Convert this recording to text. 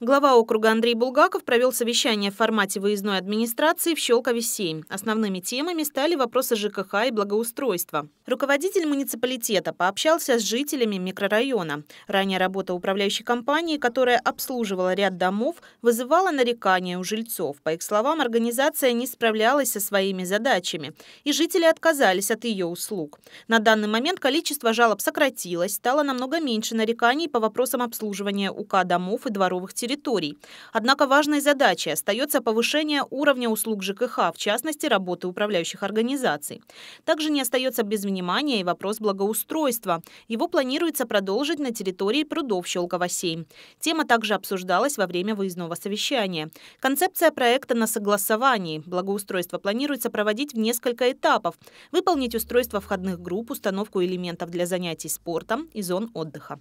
Глава округа Андрей Булгаков провел совещание в формате выездной администрации в Щелкове-7. Основными темами стали вопросы ЖКХ и благоустройства. Руководитель муниципалитета пообщался с жителями микрорайона. Ранее работа управляющей компании, которая обслуживала ряд домов, вызывала нарекания у жильцов. По их словам, организация не справлялась со своими задачами, и жители отказались от ее услуг. На данный момент количество жалоб сократилось, стало намного меньше нареканий по вопросам обслуживания УК домов и дворовых территорий территорий. Однако важной задачей остается повышение уровня услуг ЖКХ, в частности, работы управляющих организаций. Также не остается без внимания и вопрос благоустройства. Его планируется продолжить на территории прудов Щелково-7. Тема также обсуждалась во время выездного совещания. Концепция проекта на согласовании. Благоустройство планируется проводить в несколько этапов. Выполнить устройство входных групп, установку элементов для занятий спортом и зон отдыха.